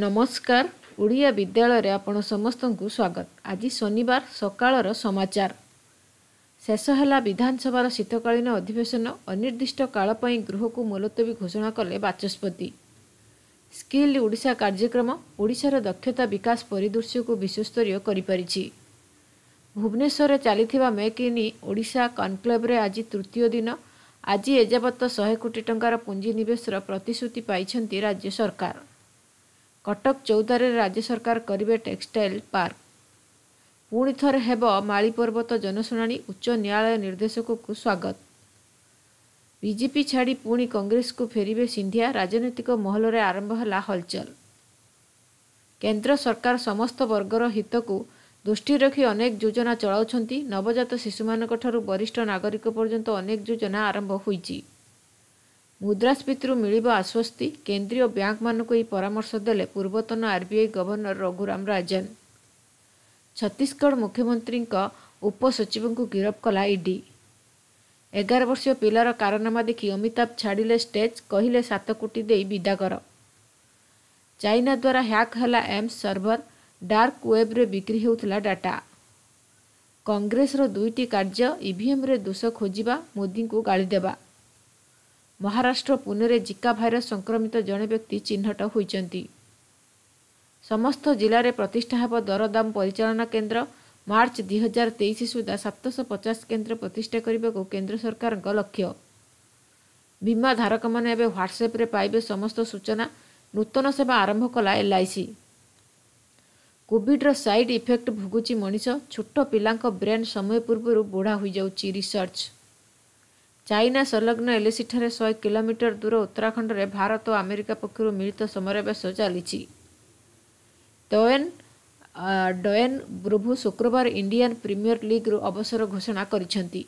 ନମସ୍କାର ଓଡ଼ିଆ ବିଦ୍ୟାଳୟରେ ଆପଣ ସମସ୍ତଙ୍କୁ ସ୍ୱାଗତ ଆଜି ଶନିବାର ସକାଳର ସମାଚାର ଶେଷ ହେଲା ବିଧାନସଭାର ଶୀତକାଳୀନ ଅଧିବେଶନ ଅନିର୍ଦ୍ଦିଷ୍ଟ କାଳ ପାଇଁ ଗୃହକୁ ମୁଲତବୀ ଘୋଷଣା କଲେ ବାଚସ୍ପତି ସ୍କିଲ୍ ଓଡ଼ିଶା କାର୍ଯ୍ୟକ୍ରମ ଓଡ଼ିଶାର ଦକ୍ଷତା ବିକାଶ ପରିଦୃଶ୍ୟକୁ ବିଶ୍ୱସ୍ତରୀୟ କରିପାରିଛି ଭୁବନେଶ୍ୱରରେ ଚାଲିଥିବା ମେକ୍ ଇନ୍ ଓଡ଼ିଶା କନକ୍ଲେଭ୍ରେ ଆଜି ତୃତୀୟ ଦିନ ଆଜି ଏଯାବତ ଶହେ କୋଟି ଟଙ୍କାର ପୁଞ୍ଜିନିବେଶର ପ୍ରତିଶ୍ରୁତି ପାଇଛନ୍ତି ରାଜ୍ୟ ସରକାର କଟକ ଚଉଦାରେ ରାଜ୍ୟ ସରକାର କରିବେ ଟେକ୍ସଟାଇଲ ପାର୍କ ପୁଣି ଥରେ ହେବ ମାଳି ପର୍ବତ ଜନଶୁଣାଣୀ ଉଚ୍ଚ ନ୍ୟାୟାଳୟ ନିର୍ଦ୍ଦେଶକକୁ ସ୍ୱାଗତ ବିଜେପି ଛାଡ଼ି ପୁଣି କଂଗ୍ରେସକୁ ଫେରିବେ ସିନ୍ଧିଆ ରାଜନୈତିକ ମହଲରେ ଆରମ୍ଭ ହେଲା ହଲଚଲ କେନ୍ଦ୍ର ସରକାର ସମସ୍ତ ବର୍ଗର ହିତକୁ ଦୃଷ୍ଟିରେ ରଖି ଅନେକ ଯୋଜନା ଚଳାଉଛନ୍ତି ନବଜାତ ଶିଶୁମାନଙ୍କଠାରୁ ବରିଷ୍ଠ ନାଗରିକ ପର୍ଯ୍ୟନ୍ତ ଅନେକ ଯୋଜନା ଆରମ୍ଭ ହୋଇଛି ମୁଦ୍ରାସ୍ଫୀତିରୁ ମିଳିବ ଆଶ୍ୱସ୍ତି କେନ୍ଦ୍ରୀୟ ବ୍ୟାଙ୍କମାନଙ୍କୁ ଏହି ପରାମର୍ଶ ଦେଲେ ପୂର୍ବତନ ଆର୍ବିଆଇ ଗଭର୍ଣ୍ଣର ରଘୁରାମ ରାଜନ ଛତିଶଗଡ଼ ମୁଖ୍ୟମନ୍ତ୍ରୀଙ୍କ ଉପସଚିବଙ୍କୁ ଗିରଫ କଲା ଇଡି ଏଗାର ବର୍ଷୀୟ ପିଲାର କାରନାମା ଦେଖି ଅମିତାଭ ଛାଡ଼ିଲେ ଷ୍ଟେଜ୍ କହିଲେ ସାତ କୋଟି ଦେଇ ବିଦା କର ଚାଇନା ଦ୍ୱାରା ହ୍ୟାକ୍ ହେଲା ଏମ୍ସ ସର୍ଭର ଡାର୍କ ୱେବ୍ରେ ବିକ୍ରି ହେଉଥିଲା ଡାଟା କଂଗ୍ରେସର ଦୁଇଟି କାର୍ଯ୍ୟ ଇଭିଏମ୍ରେ ଦୋଷ ଖୋଜିବା ମୋଦିଙ୍କୁ ଗାଳିଦେବା ମହାରାଷ୍ଟ୍ର ପୁନେରେ ଜିକା ଭାଇରସ୍ ସଂକ୍ରମିତ ଜଣେ ବ୍ୟକ୍ତି ଚିହ୍ନଟ ହୋଇଛନ୍ତି ସମସ୍ତ ଜିଲ୍ଲାରେ ପ୍ରତିଷ୍ଠା ହେବ ଦରଦାମ ପରିଚାଳନା କେନ୍ଦ୍ର ମାର୍ଚ୍ଚ ଦୁଇ ହଜାର ତେଇଶ ସୁଦ୍ଧା ସାତଶହ ପଚାଶ କେନ୍ଦ୍ର ପ୍ରତିଷ୍ଠା କରିବାକୁ କେନ୍ଦ୍ର ସରକାରଙ୍କ ଲକ୍ଷ୍ୟ ବୀମା ଧାରକମାନେ ଏବେ ହ୍ୱାଟ୍ସଆପ୍ରେ ପାଇବେ ସମସ୍ତ ସୂଚନା ନୂତନ ସେବା ଆରମ୍ଭ କଲା ଏଲ୍ ଆଇ ସି କୋଭିଡ୍ର ସାଇଡ୍ ଇଫେକ୍ଟ ଭୋଗୁଛି ମଣିଷ ଛୋଟ ପିଲାଙ୍କ ବ୍ରେନ୍ ସମୟ ପୂର୍ବରୁ ବୁଢ଼ା ହୋଇଯାଉଛି ରିସର୍ଚ୍ଚ ଚାଇନା ସଂଲଗ୍ନ ଏଲିସିଠାରେ ଶହେ କିଲୋମିଟର ଦୂର ଉତ୍ତରାଖଣ୍ଡରେ ଭାରତ ଓ ଆମେରିକା ପକ୍ଷରୁ ମିଳିତ ସମରାଭ୍ୟାସ ଚାଲିଛି ଡୋଏନ୍ ଡୋଏନ୍ ବ୍ରୁଭୁ ଶୁକ୍ରବାର ଇଣ୍ଡିଆନ୍ ପ୍ରିମିୟର ଲିଗ୍ରୁ ଅବସର ଘୋଷଣା କରିଛନ୍ତି